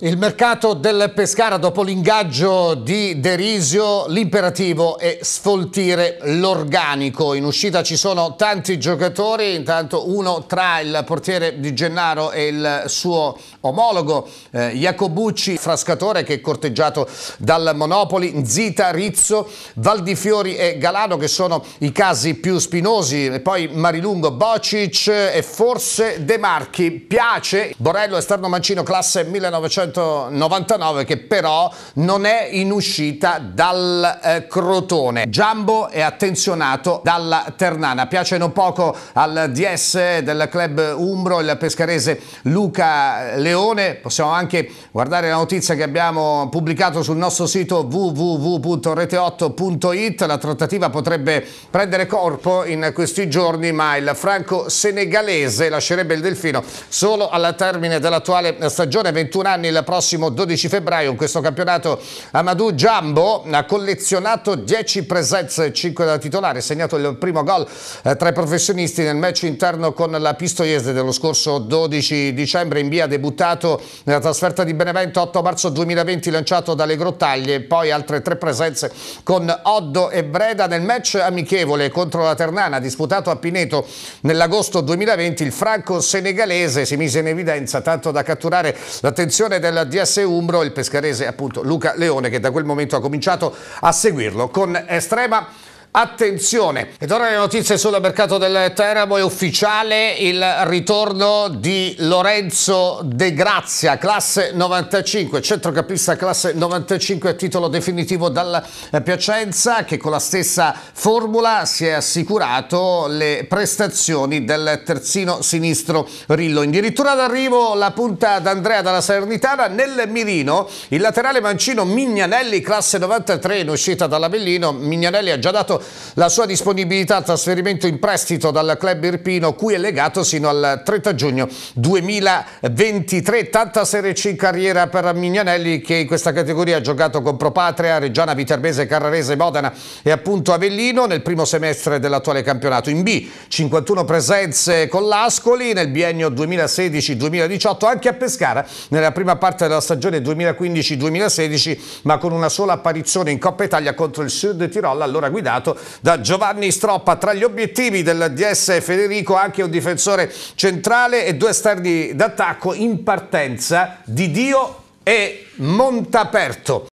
Il mercato del Pescara dopo l'ingaggio di Derisio, l'imperativo è sfoltire l'organico. In uscita ci sono tanti giocatori, intanto uno tra il portiere di Gennaro e il suo omologo eh, Jacobucci, frascatore che è corteggiato dal Monopoli, Zita, Rizzo, Valdifiori e Galano che sono i casi più spinosi, e poi Marilungo, Bocic e forse De Marchi. Piace Borello, esterno mancino, classe 1900 1999 che però non è in uscita dal eh, Crotone. Giambo è attenzionato dalla Ternana. Piace non poco al DS del club Umbro il pescarese Luca Leone. Possiamo anche guardare la notizia che abbiamo pubblicato sul nostro sito www.rete8.it. La trattativa potrebbe prendere corpo in questi giorni ma il franco senegalese lascerebbe il Delfino solo alla termine dell'attuale stagione. 21 anni il prossimo 12 febbraio in questo campionato Amadou Giambo ha collezionato 10 presenze 5 da titolare, segnato il primo gol eh, tra i professionisti nel match interno con la Pistoiese dello scorso 12 dicembre in via debuttato nella trasferta di Benevento 8 marzo 2020 lanciato dalle Grottaglie poi altre tre presenze con Oddo e Breda nel match amichevole contro la Ternana disputato a Pineto nell'agosto 2020 il franco senegalese si mise in evidenza tanto da catturare l'attenzione del del DS Umbro, il pescarese appunto Luca Leone che da quel momento ha cominciato a seguirlo con estrema Attenzione, Ed ora le notizie sul mercato del Teramo, è ufficiale il ritorno di Lorenzo De Grazia, classe 95, centrocampista classe 95 a titolo definitivo dal eh, Piacenza che con la stessa formula si è assicurato le prestazioni del terzino sinistro Rillo. Addirittura d'arrivo la punta d'Andrea dalla Salernitana nel mirino, il laterale mancino Mignanelli classe 93 in uscita dall'Avellino, Mignanelli ha già dato la sua disponibilità al trasferimento in prestito dal club irpino cui è legato sino al 30 giugno 2023. Tanta Serie C carriera per Mignanelli che in questa categoria ha giocato con Propatria, Reggiana, Viterbese, Carrarese, Modena e appunto Avellino nel primo semestre dell'attuale campionato. In B 51 presenze con l'Ascoli nel biennio 2016-2018 anche a Pescara nella prima parte della stagione 2015-2016 ma con una sola apparizione in Coppa Italia contro il Sud Tirol allora guidato lanciato da Giovanni Stroppa. Tra gli obiettivi del DS Federico anche un difensore centrale e due esterni d'attacco in partenza di Dio e Montaperto.